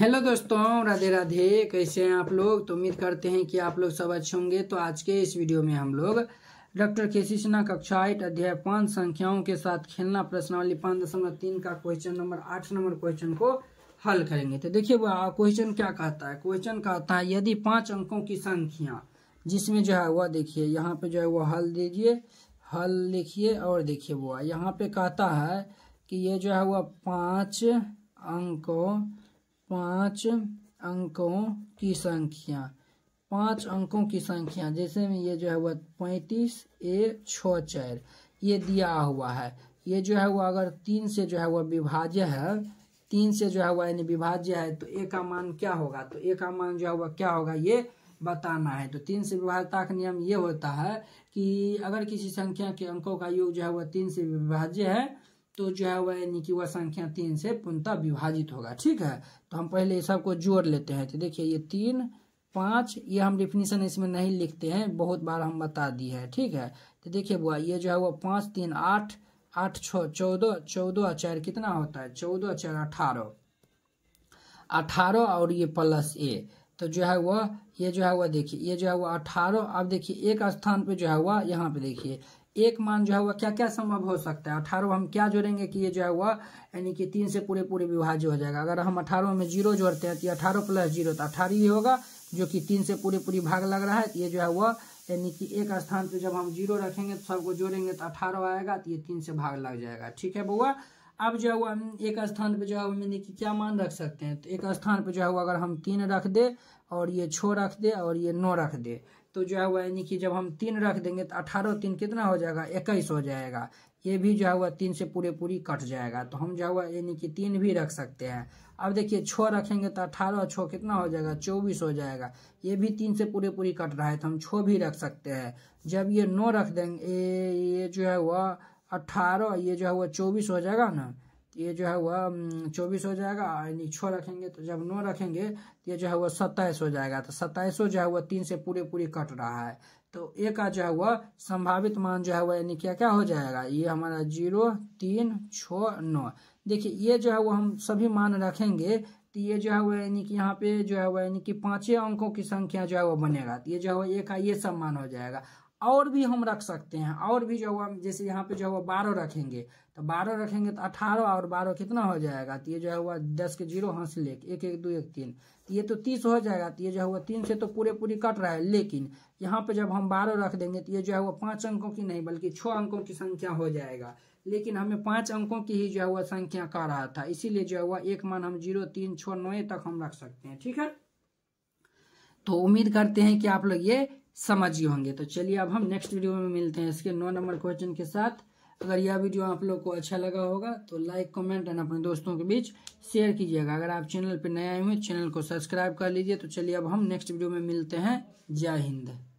hello दोस्तों राधे राधे कैसे हैं आप लोग तो उम्मीद करते हैं कि आप लोग सब अच्छे होंगे तो आज के इस वीडियो में हम लोग डॉक्टर के सी सिन्हा कक्षा आठ अध्याय पांच संख्याओं के साथ खेलना प्रश्नवाली पाँच दशमलव तीन का क्वेश्चन नंबर आठ नंबर क्वेश्चन को हल करेंगे तो देखिए क्वेश्चन क्या कहता है क्वेश्चन कहता है यदि पाँच अंकों की संख्या जिसमें जो है वह देखिए यहाँ पे जो है वह हल दीजिए हल लिखिए और देखिए वो यहाँ पे कहता है कि ये जो है वह पाँच अंकों पांच अंकों की संख्या पांच अंकों की संख्या जैसे में ये जो है वह पैंतीस एक छ चार ये दिया हुआ है ये जो है वह अगर तीन से जो है वह विभाज्य है तीन से जो है वह यानी विभाज्य है तो ए का मान क्या होगा तो ए का मान जो है वह क्या होगा ये बताना है तो तीन से विभाज्यता का नियम ये होता है कि अगर किसी संख्या के अंकों का योग जो है वह तीन से विभाज्य है तो जो है वह यानी कि वह संख्या तीन से पूर्णतः विभाजित होगा ठीक है तो हम पहले सबको जोड़ लेते हैं तो देखिए ये तीन पाँच ये हम डिफिनीसन इसमें नहीं लिखते हैं बहुत बार हम बता दिए है ठीक है तो देखिए बुआ ये जो है वो पाँच तीन आठ आठ छः चौदह चौदह चार कितना होता है चौदह चार अठारह अठारह और ये प्लस ए तो जो है वह ये जो है वह देखिए ये जो है वह अठारह अब देखिए एक स्थान पे जो है वह यहाँ पे देखिए एक मान जो है वह क्या क्या संभव हो सकता है अठारह हम क्या जोड़ेंगे कि ये जो है वह यानी कि तीन से पूरे पूरे विभाज्य हो जाएगा अगर हम अठारह में जीरो जोड़ते हैं तो ये अठारह प्लस जीरो तो अठारह ही होगा जो कि तीन से पूरे पूरी भाग लग रहा है तो ये जो है वह यानी कि एक स्थान पर जब हम जीरो रखेंगे तो सबको जोड़ेंगे तो अठारह आएगा तो ये तीन से भाग लग जाएगा ठीक है बउआ अब जो है वो हम एक स्थान पर जो है यानी कि क्या मान रख सकते हैं तो एक स्थान पर जो है वो अगर हम तीन रख दे और ये छः रख दे और ये नौ रख दे तो जो है यानी कि जब हम तीन रख देंगे तो अठारह तीन कितना हो जाएगा इक्कीस हो जाएगा ये भी जो है तीन से पूरे पूरी कट जाएगा तो हम जो है यानी कि तीन भी रख सकते हैं अब देखिए छः रखेंगे तो अठारह छः कितना हो जाएगा चौबीस हो जाएगा ये भी तीन से पूरे पूरी कट रहा है तो हम छः भी रख सकते हैं जब ये नौ रख देंगे ये जो है वह अट्ठारह ये जो है वह चौबीस हो जाएगा ना ये जो है वह चौबीस हो जाएगा छः रखेंगे तो जब नौ रखेंगे तो ये जो है वह सत्ताईस हो जाएगा तो सत्ताईस जो है वह तीन से पूरे पूरी कट रहा है तो ए का जो है वह संभावित मान जो है वह यानी क्या क्या हो जाएगा ये हमारा जीरो तीन छः नौ देखिए ये जो है वो हम सभी मान रखेंगे तो ये जो है वो यानी कि यहाँ पे जो है वो यानी कि पाँचे अंकों की संख्या जो है वो बनेगा तो ये जो है वह एक का ये सब मान हो जाएगा और भी हम रख सकते हैं और भी जो हुआ जैसे यहाँ पे जो हुआ बारह रखेंगे तो बारह रखेंगे तो अठारह और बारह कितना हो जाएगा तो ये जो है हुआ दस के जीरो हाँ से लेके एक एक दो एक तीन तो ये तो तीस हो जाएगा तो ये जो हुआ तीन से तो पूरे पूरी कट रहा है लेकिन यहाँ पे जब हम बारह रख देंगे तो ये जो है हुआ पाँच अंकों की नहीं बल्कि छः अंकों की संख्या हो जाएगा लेकिन हमें पाँच अंकों की ही जो है हुआ संख्या का रहा था इसीलिए जो है हुआ एक मान हम जीरो तीन छः नौ तक हम रख सकते हैं ठीक है तो उम्मीद करते हैं कि आप लोग ये समझ गए होंगे तो चलिए अब हम नेक्स्ट वीडियो में मिलते हैं इसके नौ नंबर क्वेश्चन के साथ अगर यह वीडियो आप लोग को अच्छा लगा होगा तो लाइक कमेंट एंड अपने दोस्तों के बीच शेयर कीजिएगा अगर आप चैनल पर नए आए हुए चैनल को सब्सक्राइब कर लीजिए तो चलिए अब हम नेक्स्ट वीडियो में मिलते हैं जय हिंद